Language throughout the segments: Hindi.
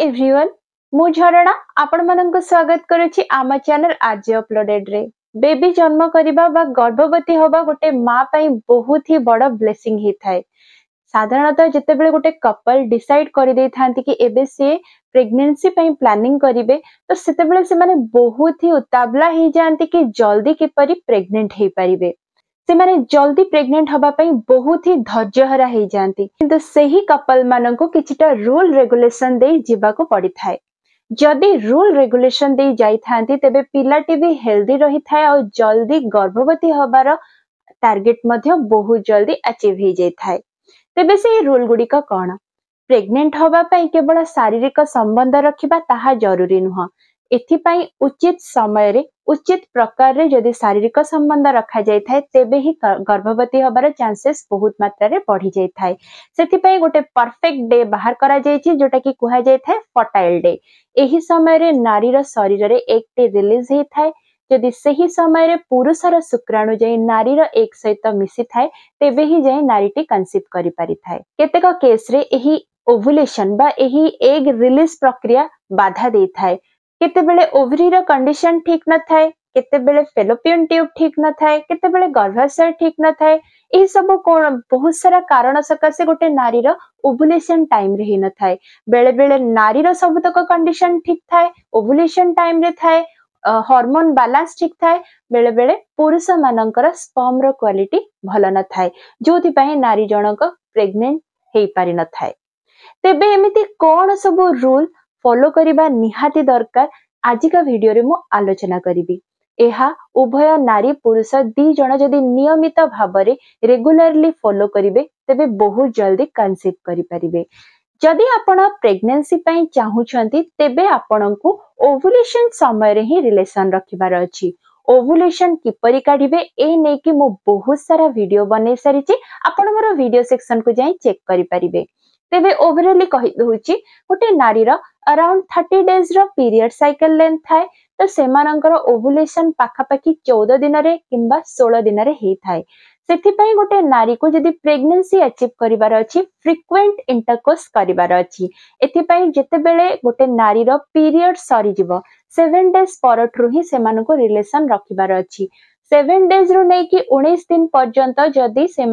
एवरीवन मु झरणा आपण मानक स्वागत करुच्ची आम चेल आज अपलोडेड रे बेबी जन्म करवा गर्भवती हवा गोटे माँ बहुत ही बड़ ब्लेसिंग थाए साधारणतः जिते बड़े गोटे कपल डिसाइड कर दे था कि एबे से प्रेगनेंसी प्लानिंग करेंगे तो से बहुत ही उताबला हो जाती कि जल्दी किपर प्रेगनेंट हो पारे से माने जल्दी प्रेग्नेंट हवा बहुत ही धर्यहरा हो जाती कपल मान कि रूल रेगुलेसन जावाक पड़ी था जदि रूल रेगुलेसन जाती तेज पिलाटी भी हेल्दी रही था और जल्दी गर्भवती हबार टार्गेट बहुत जल्दी अचीव हो जाए तेज से रूल गुड़िक कौन प्रेगनेंट हवाई केवल शारीरिक संबंध रखा ता जरूरी नुह ଏଥିପାଇଁ ଉଚିତ ସମୟରେ ଉଚିତ ପ୍ରକାରରେ ଯଦି ଶାରୀରିକ ସମ୍ବନ୍ଧ ରଖାଯାଇଥାଏ ତେବେ ହିଁ ଗର୍ଭବତୀ ହେବାର ଚାନ୍ସେସ୍ ବହୁତ ମାତ୍ରାରେ ବଢିଯାଇଥାଏ ସେଥିପାଇଁ ଗୋଟେ ପରଫେକ୍ଟ ଡେ ବାହାର କରାଯାଇଛି ଯୋଉଟାକି କୁହାଯାଇଥାଏ ଫର୍ଟାଇଲ ଡେ ଏହି ସମୟରେ ନାରୀର ଶରୀରରେ ଏକ୍ଟି ରିଲିଜ ହେଇଥାଏ ଯଦି ସେହି ସମୟରେ ପୁରୁଷର ଶୁକ୍ରାଣୁ ଯାଇ ନାରୀର ଏକ ସହିତ ମିଶିଥାଏ ତେବେ ହିଁ ଯାଇ ନାରୀଟି କନସିଭ୍ କରିପାରିଥାଏ କେତେକ କେସ୍ରେ ଏହି ଓଭୁଲେସନ୍ ବା ଏହି ଏଗ୍ ରିଲିଜ୍ ପ୍ରକ୍ରିୟା ବାଧା ଦେଇଥାଏ केते ओवरी रा कंडीशन ठीक न थाए केते फेलोपियन ट्यूब ठीक न थाए केते गर्भाशय ठीक न थाए ये सब कौन बहुत सारा कारण सकाशे गोटे नारी ओवुलेशन टाइम रे न थाए बेले बेले नारी सबुतक कंडीशन ठीक थाए ओवुलेशन टाइम रे थाए हार्मोन बैलेंस ठीक थाए बेले बेले पुरुष मानकर स्पर्म रो क्वालिटी भलो न थाए जो पई नारी जनक प्रेग्नेंट हेई पारि न थाए तेबे एमिति कौन सब रूल ଫଲୋ କରିବା ନିହାତି ଦରକାର ଆଜିକା ଭିଡ଼ିଓରେ ମୁଁ ଆଲୋଚନା କରିବି ଏହା ଉଭୟ ନାରୀ ପୁରୁଷ ଦି ଜଣ ଯଦି ନିୟମିତ ଭାବରେ ରେଗୁଲାରଲି ଫଲୋ କରିବେ ତେବେ ବହୁତ ଜଲ୍ଦି କନସିଭ୍ କରିପାରିବେ ଯଦି ଆପଣ ପ୍ରେଗନେନ୍ସି ପାଇଁ ଚାହୁଁଛନ୍ତି ତେବେ ଆପଣଙ୍କୁ ଓଭୁଲେସନ୍ ସମୟରେ ହିଁ ରିଲେସନ୍ ରଖିବାର ଅଛି ଓଭୁଲେସନ୍ କିପରି କାଢିବେ ଏ ନେଇକି ମୁଁ ବହୁତ ସାରା ଭିଡ଼ିଓ ବନେଇ ସାରିଛି ଆପଣ ମୋର ଭିଡ଼ିଓ ସେକ୍ସନକୁ ଯାଇ ଚେକ୍ କରିପାରିବେ तेरे ओभरअली कही गोटे नारी अराउंड थर्टी डेज रिरीयड सैकेल लेंथ तो से ओभुलेसन चौदह दिन में कि षोल दिन से गोटे नारी को जब प्रेगनेसी अचिव कर फ्रिक्वेन्ट इंटरकोर्स करते गोटे नारी पीरियड सरीज सेवेन डेज पर रिलेसन रखी सेवेन डेज रु नहीं कि उन्नीस दिन पर्यटन जदि से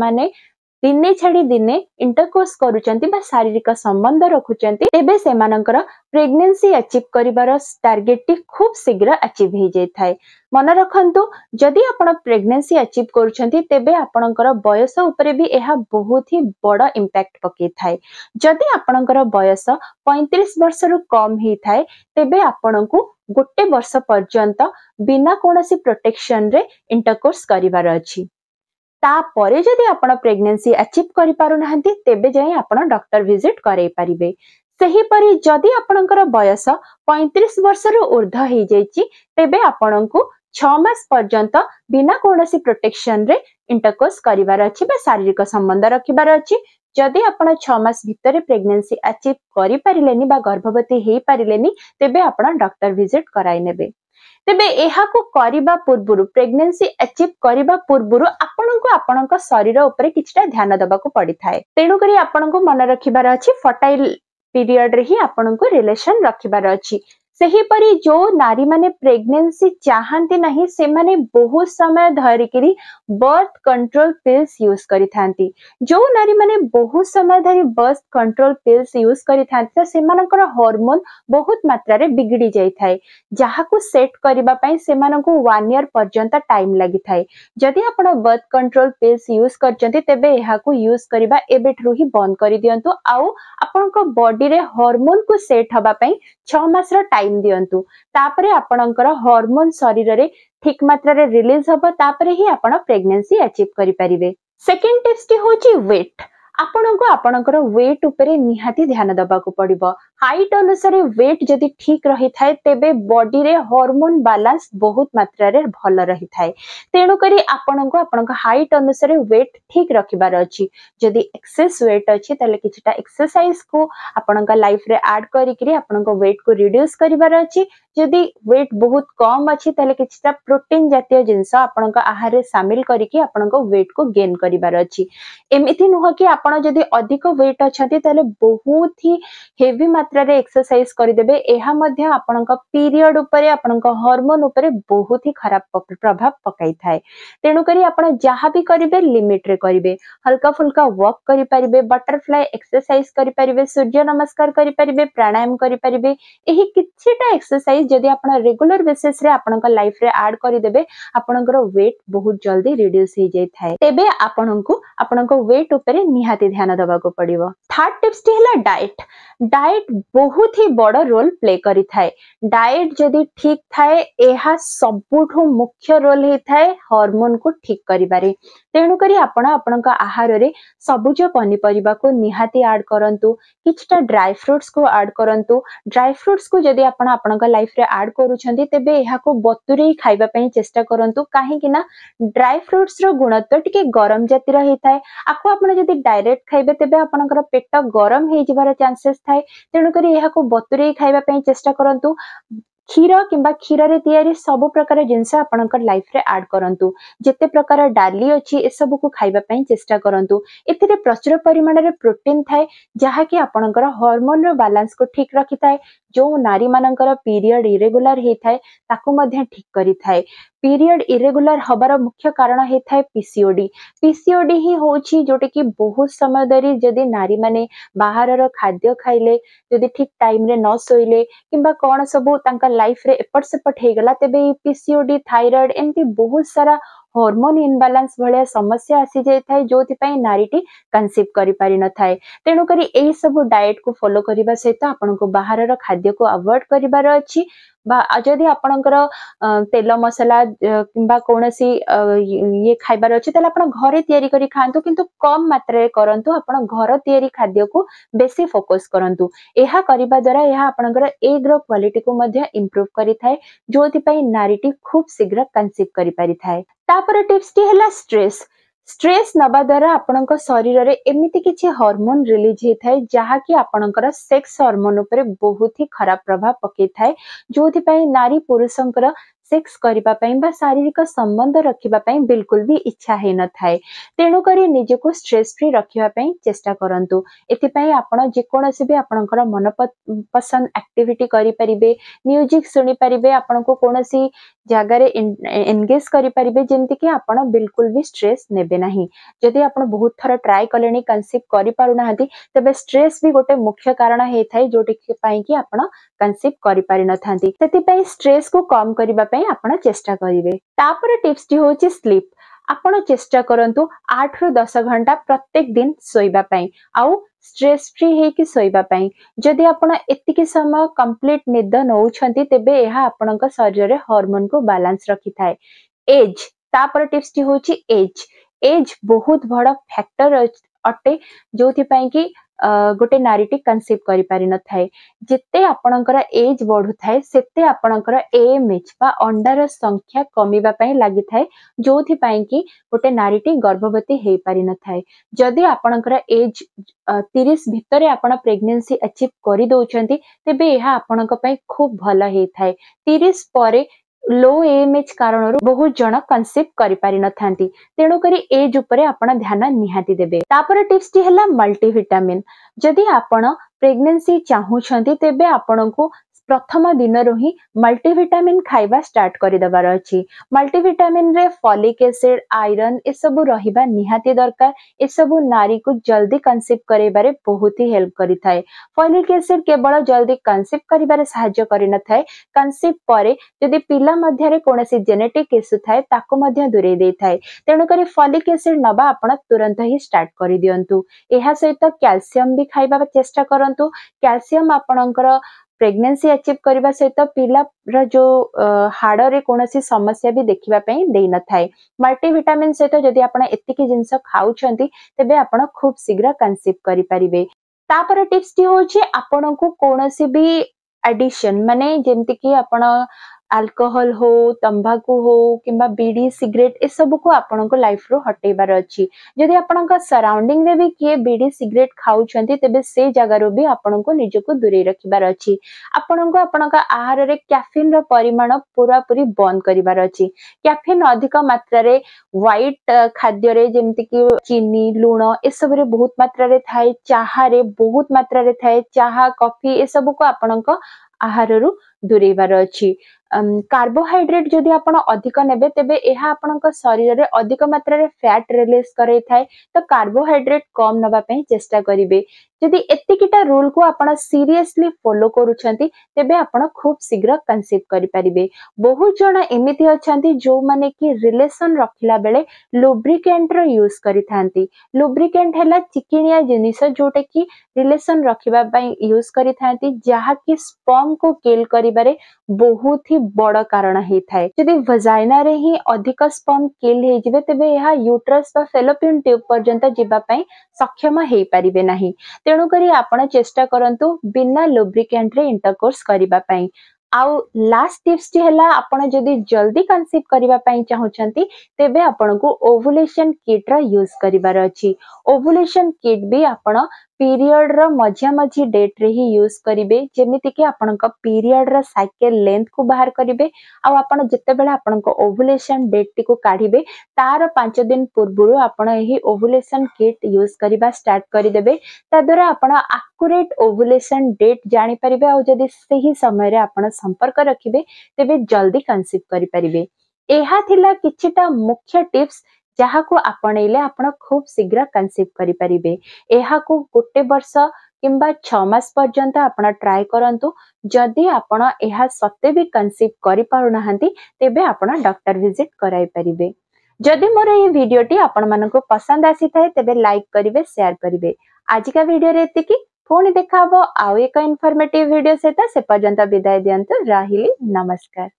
ଦିନେ ଛାଡି ଦିନେ ଇଣ୍ଟରକୋର୍ସ କରୁଛନ୍ତି ବା ଶାରୀରିକ ସମ୍ବନ୍ଧ ରଖୁଛନ୍ତି ତେବେ ସେମାନଙ୍କର ପ୍ରେଗନେନ୍ସି ଆଚିଭ୍ କରିବାର ଟାର୍ଗେଟଟି ଖୁବ୍ ଶୀଘ୍ର ଆଚିଭ୍ ହେଇଯାଇଥାଏ ମନେ ରଖନ୍ତୁ ଯଦି ଆପଣ ପ୍ରେଗନେନ୍ସି ଆଚିଭ୍ କରୁଛନ୍ତି ତେବେ ଆପଣଙ୍କର ବୟସ ଉପରେ ବି ଏହା ବହୁତ ହି ବଡ଼ ଇମ୍ପାକ୍ଟ ପକାଇଥାଏ ଯଦି ଆପଣଙ୍କର ବୟସ ପଇଁତିରିଶ ବର୍ଷରୁ କମ୍ ହେଇଥାଏ ତେବେ ଆପଣଙ୍କୁ ଗୋଟେ ବର୍ଷ ପର୍ଯ୍ୟନ୍ତ ବିନା କୌଣସି ପ୍ରୋଟେକ୍ସନରେ ଇଣ୍ଟରକୋର୍ସ କରିବାର ଅଛି ତାପରେ ଯଦି ଆପଣ ପ୍ରେଗନେନ୍ସି ଆଚିଭ୍ କରିପାରୁନାହାନ୍ତି ତେବେ ଯାଇ ଆପଣ ଡକ୍ଟର ଭିଜିଟ୍ କରାଇ ପାରିବେ ସେହିପରି ଯଦି ଆପଣଙ୍କର ବୟସ ପଇଁତିରିଶ ବର୍ଷରୁ ଉର୍ଦ୍ଧ୍ୱ ହେଇଯାଇଛି ତେବେ ଆପଣଙ୍କୁ ଛଅ ମାସ ପର୍ଯ୍ୟନ୍ତ ବିନା କୌଣସି ପ୍ରୋଟେକ୍ସନରେ ଇଣ୍ଟରକୋର୍ସ କରିବାର ଅଛି ବା ଶାରୀରିକ ସମ୍ବନ୍ଧ ରଖିବାର ଅଛି ଯଦି ଆପଣ ଛଅ ମାସ ଭିତରେ ପ୍ରେଗନେନ୍ସି ଆଚିଭ୍ କରିପାରିଲେନି ବା ଗର୍ଭବତୀ ହେଇପାରିଲେନି ତେବେ ଆପଣ ଡକ୍ଟର ଭିଜିଟ୍ କରାଇ ନେବେ ତେବେ ଏହାକୁ କରିବା ପୂର୍ବରୁ ପ୍ରେଗନେନ୍ସି ଆଚିଭ କରିବା ପୂର୍ବରୁ ଆପଣଙ୍କୁ ଆପଣଙ୍କ ଶରୀର ଉପରେ କିଛିଟା ଧ୍ୟାନ ଦେବାକୁ ପଡିଥାଏ ତେଣୁକରି ଆପଣଙ୍କୁ ମନେ ରଖିବାର ଅଛି ଫର୍ଟାଇଲ ରେ ହିଁ ଆପଣଙ୍କୁ ରିଲେସନ୍ ରଖିବାର ଅଛି ସେହିପରି ଯୋଉ ନାରୀମାନେ ପ୍ରେଗନେନ୍ସି ଚାହାନ୍ତି ନାହିଁ ସେମାନେ ବହୁତ ସମୟ ଧରିକିରି ବର୍ଥ କଣ୍ଟ୍ରୋଲ ପିଲ୍ସ ୟୁଜ୍ କରିଥାନ୍ତି ଯୋଉ ନାରୀମାନେ ବହୁତ ସମୟ ଧରି ବର୍ଥ କଣ୍ଟ୍ରୋଲ ପିଲ୍ସ ୟୁଜ୍ କରିଥାନ୍ତି ତ ସେମାନଙ୍କର ହରମୋନ୍ ବହୁତ ମାତ୍ରାରେ ବିଗିଡ଼ି ଯାଇଥାଏ ଯାହାକୁ ସେଟ୍ କରିବା ପାଇଁ ସେମାନଙ୍କୁ ୱାନ୍ ଇୟର୍ ପର୍ଯ୍ୟନ୍ତ ଟାଇମ୍ ଲାଗିଥାଏ ଯଦି ଆପଣ ବର୍ଥ କଣ୍ଟ୍ରୋଲ ପିଲ୍ସ ୟୁଜ୍ କରିଛନ୍ତି ତେବେ ଏହାକୁ ୟୁଜ୍ କରିବା ଏବେଠାରୁ ହିଁ ବନ୍ଦ କରିଦିଅନ୍ତୁ ଆଉ ଆପଣଙ୍କ ବଡିରେ ହରମୋନ୍କୁ ସେଟ୍ ହେବା ପାଇଁ ଛଅ ମାସର ଟାଇମ୍ ଟାଇମ୍ ଦିଅନ୍ତୁ ତାପରେ ଆପଣଙ୍କର ହରମୋନ୍ ଶରୀରରେ ଠିକ ମାତ୍ରାରେ ରିଲିଜ ହବ ତାପରେ ହିଁ ଆପଣ ପ୍ରେଗନେନ୍ସି ଆଚିଭ କରିପାରିବେ ସେକେଣ୍ଡ ଟିପ୍ସ ଟି ହଉଛି ୱେଟ ଆପଣଙ୍କୁ ଆପଣଙ୍କର ୱେଟ୍ ଉପରେ ନିହାତି ଧ୍ୟାନ ଦବାକୁ ପଡିବ हाइट अनुसार वेट जदि ठीक रही था तेज बडी हरमोन बालांस बहुत मात्र रही था तेणुक आपण को आप हाइट अनुसार वेट ठीक रखिबार अच्छी जदि एक्सेस वेट अच्छी कि एक्सरसाइज को आपण लाइफ आड करेट को रिड्यूस कर वेट बहुत कम अच्छी कि प्रोटीन जितिय जिनस आहार सामिल करके वेट को गेन करार नुह कि आपड़ अधिक वेट अच्छा बहुत ही मात्रा रे एक्सरसाइज करदे पीरियड हरमोन बहुत ही खराब प्रभाव पक तेणुक आप करेंगे लिमिट्रे करेंगे हल्का फुल्का वर्क करें बटरफ्लाई एक्सरसाइज करें सूर्य नमस्कार करें प्राणायाम करें कि एक्सरसाइज जदि रेगुलर बेसीस लाइफ एड करदे आपंकर वेट बहुत जल्दी रिड्यूस तेज आपको वेट उपरे ध्यान देवा पड़ो थार्ड टीप्स टी है डाएट डाएट बहुत ही बड़ रोल प्ले डाएट जदि ठीक थाए यह सब मुख्य रोल होता है हरमोन को ठीक कर तेणुक आपण आपण आहार सबुज पनीपरिया को निहाती आड करूँ कि ड्राई फ्रुट्स को आड करूँ ड्राई फ्रुट्स को जदि आपफ आड करे बतुरे खावाई चेस्ट करूँ कहीं ड्राई फ्रुट्स रुणत्व टी गरम जातिर होता है आपड़ी डायरेक्ट खाए तेज आपर पेट गरम हो चेस थाए तेणुक बतुरे खावाई चेषा करूँ କ୍ଷୀର କିମ୍ବା କ୍ଷୀରରେ ତିଆରି ସବୁ ପ୍ରକାର ଜିନିଷ ଆପଣଙ୍କ ଲାଇଫରେ ଆଡ୍ କରନ୍ତୁ ଯେତେ ପ୍ରକାର ଡାଲି ଅଛି ଏସବୁକୁ ଖାଇବା ପାଇଁ ଚେଷ୍ଟା କରନ୍ତୁ ଏଥିରେ ପ୍ରଚୁର ପରିମାଣରେ ପ୍ରୋଟିନ୍ ଥାଏ ଯାହାକି ଆପଣଙ୍କର ହର୍ମୋନର ବାଲାନ୍ସକୁ ଠିକ୍ ରଖିଥାଏ ଯେଉଁ ନାରୀମାନଙ୍କର ପିରିୟଡ୍ ଇରେଗୁଲାର ହେଇଥାଏ ତାକୁ ମଧ୍ୟ ଠିକ୍ କରିଥାଏ पीरियड इरेगुलर हबार मुख्य कारण होता है पीसीओडी पीसीओडी ही हूँ जोटा कि बहुत समय धरी जदि नारी मैंने बाहर खाद्य खाइले जदि ठीक टाइम रे न शोले कि कौन सब लाइफ रेपट सेपट हो गला तेज पीसीओडी थायरएड एमती बहुत सारा हरमोन इनबालान्स भाया समस्या आसी जाए जो नारी टी कनसीव कर तेणुक यही सब डाएट को फलो करने सहित आप बाहर खाद्य को अवॉइड कर जदि आपण तेल मसला किंवा कौन सी ये खाबार अच्छे आप घर या खातु कि कम मात्रा करूँ घर या खाद्य को बेस फोकस करूँ यह द्वारा यह आपर एग र को इम्प्रुव करें जो नारी टी खूब शीघ्र कनसीव कर ତାପରେ ଟିପ୍ସଟି ହେଲା ଷ୍ଟ୍ରେସ୍ ଷ୍ଟ୍ରେସ୍ ନେବା ଦ୍ୱାରା ଆପଣଙ୍କ ଶରୀରରେ ଏମିତି କିଛି ହରମୋନ୍ ରିଲିଜ୍ ହେଇଥାଏ ଯାହାକି ଆପଣଙ୍କର ସେକ୍ସ ହରମୋନ୍ ଉପରେ ବହୁତ ହି ଖରାପ ପ୍ରଭାବ ପକାଇଥାଏ ଯେଉଁଥିପାଇଁ ନାରୀ ପୁରୁଷଙ୍କର सेक्स करने शारीरिक संबंध रखा बिलकुल भी इच्छा हो न था तेणुक निजक स्ट्रेस फ्री रखा चेषा करूँ एपं जेकोसी भी आपण मन पसंद आक्टिटी करेंगे म्यूजिक शुणीपारे आपण को कौन सी जगार एनगेज करें जमीक आप बिलकुल भी स्ट्रेस ने जदि आप बहुत थर ट्राए कले कनसीव कर पारना तेज स्ट्रेस भी गोटे मुख्य कारण होता है जो कि आप कनसीव कर पारि न था स्ट्रेस को कम करने ପାଇଁ ଆପଣ ଚେଷ୍ଟା କରିବେ ତାପରେ ଟିପ୍ସଟି ହେଉଛି ସ୍ଲିପ୍ ଆପଣ ଚେଷ୍ଟା କରନ୍ତୁ ଆଠରୁ ଦଶ ଘଣ୍ଟା ପ୍ରତ୍ୟେକ ଦିନ ଶୋଇବା ପାଇଁ ଆଉ ଷ୍ଟ୍ରେସ୍ ଫ୍ରି ହେଇକି ଶୋଇବା ପାଇଁ ଯଦି ଆପଣ ଏତିକି ସମୟ କମ୍ପ୍ଲିଟ୍ ନିଦ ନେଉଛନ୍ତି ତେବେ ଏହା ଆପଣଙ୍କ ଶରୀରରେ ହର୍ମୋନ୍କୁ ବାଲାନ୍ସ ରଖିଥାଏ ଏଜ୍ ତାପରେ ଟିପ୍ସଟି ହେଉଛି ଏଜ୍ ଏଜ୍ ବହୁତ ବଡ଼ ଫ୍ୟାକ୍ଟର ଅଟେ ଯେଉଁଥିପାଇଁ କି ଗୋଟେ ନାରୀଟି କନସିଭ୍ କରିପାରିନଥାଏ ଯେତେ ଆପଣଙ୍କର ଏଜ୍ ବଢ଼ୁଥାଏ ସେତେ ଆପଣଙ୍କର ଏମ୍ ଏଚ୍ ବା ଅଣ୍ଡାର ସଂଖ୍ୟା କମିବା ପାଇଁ ଲାଗିଥାଏ ଯେଉଁଥିପାଇଁ କି ଗୋଟେ ନାରୀଟି ଗର୍ଭବତୀ ହେଇପାରିନଥାଏ ଯଦି ଆପଣଙ୍କର ଏଜ୍ ତିରିଶ ଭିତରେ ଆପଣ ପ୍ରେଗନେନ୍ସି ଆଚିଭ୍ କରିଦେଉଛନ୍ତି ତେବେ ଏହା ଆପଣଙ୍କ ପାଇଁ ଖୁବ୍ ଭଲ ହେଇଥାଏ ତିରିଶ ପରେ लो एएमएच କାରଣରୁ ବହୁତ ଜଣ କନସିଭ୍ କରିପାରିନଥାନ୍ତି ତେଣୁକରି ଏଜ୍ ଉପରେ ଆପଣ ଧ୍ୟାନ ନିହାତି ଦେବେ ତାପରେ ଟିପ୍ସଟି ହେଲା ମଲ୍ଟିଭିଟାମିନ୍ ଯଦି ଆପଣ ପ୍ରେଗନେନ୍ସି ଚାହୁଁଛନ୍ତି ତେବେ ଆପଣଙ୍କୁ प्रथम दिन रु हि मल्टीटामिन खावा स्टार्ट करदेवार अच्छी मल्टीटामिन फलिक एसिड आईरन एसबू रहा निहाती दरकार एसबू नारी को जल्दी कनसीव कर बहुत ही हेल्प करें फलिक एसिड केवल जल्दी कनसीव कर सांथाए कनसीव पर जदि कौन जेनेटिक इश्यू थाए दूरे था तेणुक फलिक एसीड नवा आप तुरंत ही स्टार्ट कर दिंतु यह सहित क्यालसीयम भी खावा चेस्ट करूँ क्यालसीयम आपणकर प्रेगनेंसी अचीव करने सहित पिलार जो हाड़ कौन सी समस्या भी देखापी दे न था मल्टिटाम सहित जदि आपकी जिन खाऊ तेज आप खुब शीघ्र कनसीव करेंपर टीप्स टी हूँ आपण को कौन सी भी एडिशन मानने जमीक आप आल्कोहल हो तंबाकू हो कि बीड़ी सिगरेट इस सब को आप लाइफ रु हटेबार अच्छी जदि आपण सराउंडिंग में भी किए बीड़ी सिगरेट खाऊंट तेज से जगार भी आपको निजक दूरे रखार अच्छी आपण को आपण आहार में क्याफिन रिमाण पूरा पूरी बंद करार अच्छी क्याफिन अधिक मात्र ह्वैट खाद्य जमीक चीनी लुण ये सब बहुत मात्र चाहे बहुत मात्र चाह कफी ए सब को आपण आहार रू दूरेबार अच्छी କାର୍ବୋହାଇଡ୍ରେଟ୍ ଯଦି ଆପଣ ଅଧିକ ନେବେ ତେବେ ଏହା ଆପଣଙ୍କ ଶରୀରରେ ଅଧିକ ମାତ୍ରାରେ ଫ୍ୟାଟ୍ ରିଲିଜ୍ କରେଇଥାଏ ତ କାର୍ବୋହାଇଡ୍ରେଟ୍ କମ୍ ନେବା ପାଇଁ ଚେଷ୍ଟା କରିବେ जदि एटा रूल को आप सीरीयसली फलो करे आप खूब शीघ्र कनसीव करें बहुत जन एमती अच्छा जो मैंने कि रिलेसन रखला बेले लुब्रिकेटर यूज करुब्रिकेट है चिकिणिया जिनस जोटा कि रिलेसन रखापी यूज करपम को किल कर बहुत ही बड़ कारण होता है जदि भजाइन ही अधिक स्पम किल हो तेज यह युट्रस सेलोपिन ट्यूब पर्यटन जीप सक्षम हो पारे ना તેણો કરી આપણો ચેષ્ટા કરંતુ બિના લુબ્રિકન્ટરે ઇન્ટરકોર્સ કરીવા પઈ આઉ લાસ્ટ ટિપ્સ થી હેલા આપણો જોદી જલ્દી કન્સેપ્ટ કરીવા પઈ ચાહો છંતી તેબે આપણોકુ ઓવેલેશન કિટરા યુઝ કરીબાર અછી ઓવેલેશન કિટ ભી આપણો पीरियड रझा मझी डेट्रे ही यूज करेंगे जमीक आपरियड रईकेल लेंथ को बाहर करेंगे आपड़ जिते आपलेसन डेट टी काढ़े तार पांच दिन पूर्व आपलेसन किट यूज करवा स्टार्ट करदे ताद्वारा आप आकुरेट ओभुलेसन डेट जापर आदि से ही समय संपर्क रखिए तेज जल्दी कनसीव करें यह कि मुख्य टीप्स जहाँ आपणले आप खूब शीघ्र कनसीव करें गोटे वर्ष किंवा छमास पर्यंत आप ट्राए करूँ जदि आप सत्ते भी कनसीव करना तेज आप डर भिजिट करें जदि मोर ये भिडटी आपण मान पसंद आसी था तेज लाइक करेंगे आज का आजिका भिडर एति पुणी देखा आउ एक इनफर्मेटिव भिड सहित से पर्यटन विदाय दिंतु रही नमस्कार